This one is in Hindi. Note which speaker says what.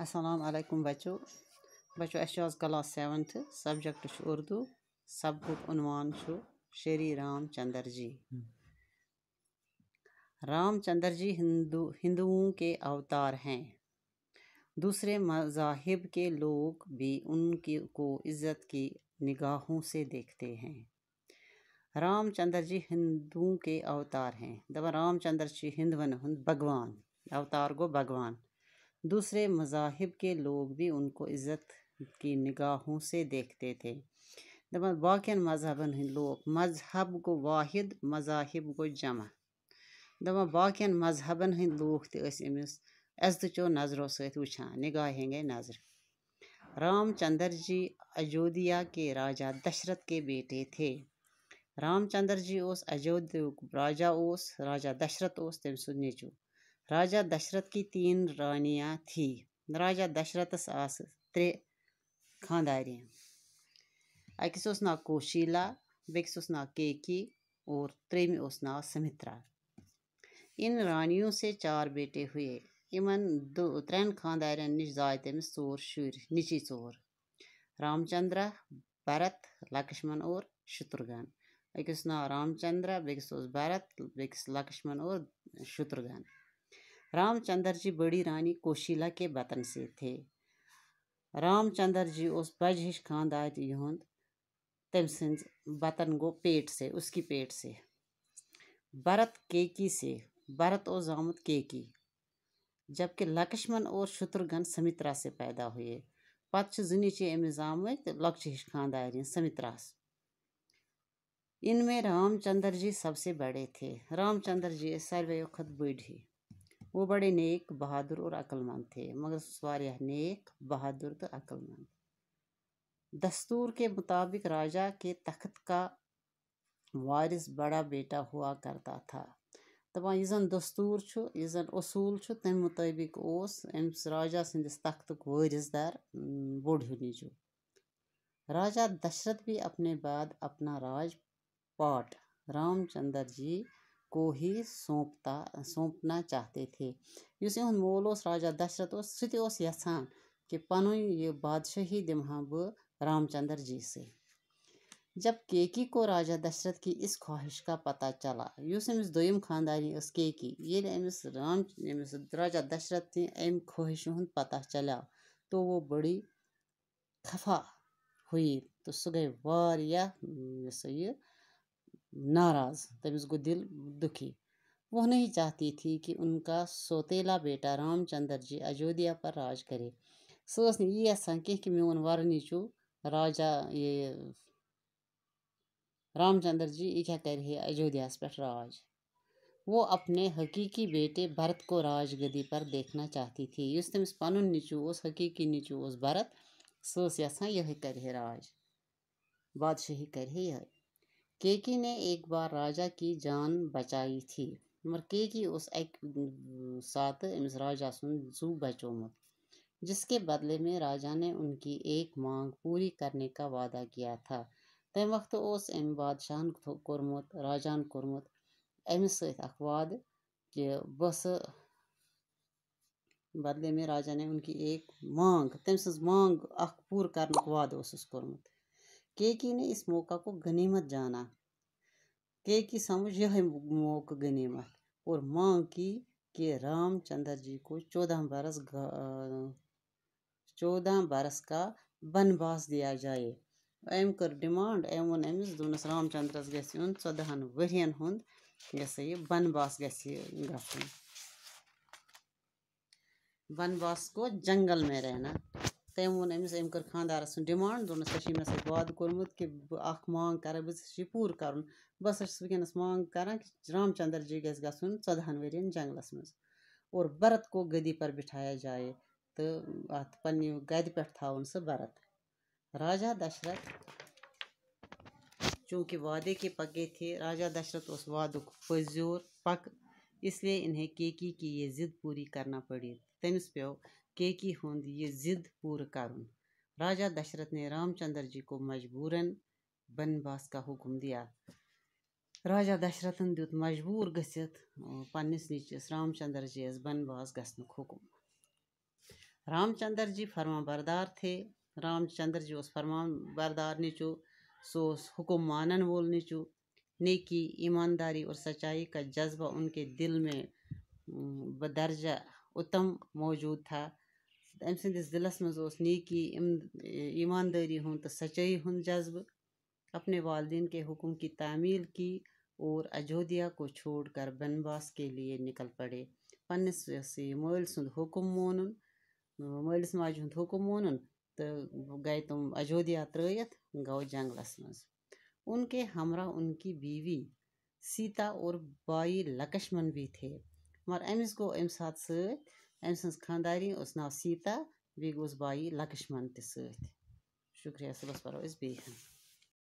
Speaker 1: اَسَلام علیکُم बचो بَچو اَسہِ क्लास آز کلاس سٮ۪وَنتھٕ سَبجَکٹ چھُ اُردو سَبقُک عنوان چھُ जी राम चंद्र जी हिंदू हिंदुओं के अवतार हैं दूसरे मजाहिब के लोग भी उनकी को इज़्ज़त की निगाहों से देखते हैं रामचंद्र जी हिंदुओं के अवतार हैं दबा राम रामचंद्र जी हिंदवन भगवान अवतार गो भगवान दूसरे मज़ाहब के लोग भी उनको इज़्ज़त की निगाहों से देखते थे दबा मजहबन हंद लोग मजहब को वाहिद मजाहिब को जमा दपा बान मजहबन हंद लोग तमिस तो अजतचो नज़रों सचान निगाह गए नजर रामचंद्र जी अयोध्या के राजा दशरथ के बेटे थे रामचंद्र जी उस अयोध्या राजा उस राजा दशरथ उस तम सद नेचू राजा दशरथ की तीन रानियां थी राजा दशरथस आस त्रे खानदारे अकिस उस ना कोशीला बेकिस उस ना केकी और त्रेमी उस ना समित्रा इन रानियों से चार बेटे हुए इमन दो त्रेन खानदारन निश जाए तमिस सोर शुर निची सोर रामचंद्र भरत लक्ष्मण और शत्रुघ्न अकिस ना रामचंद्र बेकिस उस भरत बेकिस लक्ष्मण और शत्रुघ्न रामचंद्र जी बड़ी रानी कोशिला के वतन से थे रामचंद्र जी उस बजहिश खानदार युद्ध तम सतन गो पेट से उसकी पेट से भरत केकी से भरत और जामुद केकी जबकि लक्ष्मण और शत्रुघ्न समित्रा से पैदा हुए पत् जुनिच अमिस जामुत लक्ष हिश खानदार समित्रास इनमें रामचंद्र जी सबसे बड़े थे रामचंद्र जी सर्वे खत बड़ी वो बड़े नेक बहादुर और अक्लमंद थे मगर सवार नेक बहादुर तो अक्लमंद दस्तूर के मुताबिक राजा के तख्त का वारिस बड़ा बेटा हुआ करता था दपान यह जन दस्तूर यह जन असूल तमें मुताबिक उस राजा संदिस तख्त वारिसदार हूँ निजो राजा दशरथ भी अपने बाद अपना राज पाट रामचंद्र जी को ही सौंपता सौंपना चाहते थे इस मोल उस राजा दशरथ उस सुत यहाँ कि पन ये बादशाही दिमह बह रामचंद्र जी से जब केकी को राजा दशरथ की इस ख्वाहिश का पता चला उस दुम खानदानी उस केकी ये अमिस राम अमिस राजा दशरथ थी अम ख्वाहिश हूँ पता चला तो वो बड़ी खफा हुई तो सह वह यह नाराज़ तमिस को दिल दुखी वह नहीं चाहती थी कि उनका सोतेला बेटा रामचंद्र जी अयोध्या पर राज करे सोच ये कह कि मेन वरनी चु राजा ये रामचंद्र जी यह कर है अयोध्या पे राज वो अपने हकीकी बेटे भरत को राजगदी पर देखना चाहती थी इस तमिस पन उस हकीकी निचू भरत सो कर राज बादशाही कर केकी ने एक बार राजा की जान बचाई थी मगर केकी उस एक साथ राजा जू बचोमत जिसके बदले में राजा ने उनकी एक मांग पूरी करने का वादा किया था तम वक्त उस अम राजा कोर्मुत राजान कोर्मुत अमिस अखवाद कि बस बदले में राजा ने उनकी एक मांग तम मांग अख पूर कर उस कोर्मुत केकी ने इस मौका को गनीमत जाना केकी समझ यह मौका गनीमत और मांग की कि रामचंद्र जी को चौदह बरस चौदह बरस का वनवास दिया जाए एम कर डिमांड एम वो अमिस दोनों रामचंद्र गुन वरियन हूँ यह सा यह वनवास गन को जंगल में रहना تٔمۍ ووٚن أمِس أمۍ کٔر خانٛدارَس سُنٛد ڈِمانٛڈ دوٚپنَس ژےٚ چھی مےٚ سۭتۍ وعدٕ کوٚرمُت کہِ بہٕ اَکھ مانٛگ کَرَے بہٕ ژےٚ چھِ یہِ پوٗرٕ کَرُن بہٕ ہَسا چھَس وٕنۍکٮ۪نَس مانٛگ کَران کہِ رام چنٛدر جی گژھِ گژھُن ژۄدہَن ؤریَن جنٛگلَس منٛز اور بَرت کو گٔدی پَر بِٹھایا جایے تہٕ اَتھ پنٛنہِ گَدِ پٮ۪ٹھ تھاوُن سُہ بَرت راجا دَشرَتھ چوٗنٛکہِ وعدے کے پَکے تھے راجا دَشرَتھ اوس وعدُک پٔزیوٗر پَکہٕ اِسلیے اِنہیں کیکی کی یہ ضِد پوٗری کرنا پٔڑی تٔمِس پیوٚو केकी हुंद ये जिद पूर कारून राजा दशरथ ने रामचंद्र जी को मजबूरन बनवास का हुक्म दिया राजा दशरथन दित मजबूर गसित पन्नस निचिस रामचंद्र जी यस बनवास गसन हुक्म रामचंद्र जी फरमान बरदार थे रामचंद्र जी उस फरमान बरदार निचो सो हुक्म मानन वोल निचो नेकी ईमानदारी और सच्चाई का जज्बा उनके दिल में बदर्जा उत्तम मौजूद था تہٕ أمۍ سٕنٛدِس دِلَس منٛز اوس نیکی ایٖماندٲری ہُنٛد تہٕ سچٲیی ہُنٛد جذبہٕ अपने वालदेन के हुक्म की तामील की और अजोध्या को छोड़कर बनवास के लिए निकल पड़े پنٛنِس یۄس یہِ مٲلۍ سُنٛد حُکُم مونُن مٲلِس ماجہِ ہُنٛد حُکُم مونُن تہٕ گٔے تِم اَجودھیا ترٛٲیِتھ گوٚو جنٛگلَس منٛز ان کے ہمراہ ان کی بیوی سیٖتا اور بھایی لَکشمَن بھی تھے مگر أمِس گوٚو اَمہِ ساتہٕ سۭتۍ أمۍ سٕنٛز خانٛدارِنۍ اوس ناو سیٖتا بیٚیہِ گوس بایی لَکٕشمَن تہِ سۭتۍ شُکریہ صُبحَس پَرو أسۍ بیٚیہِ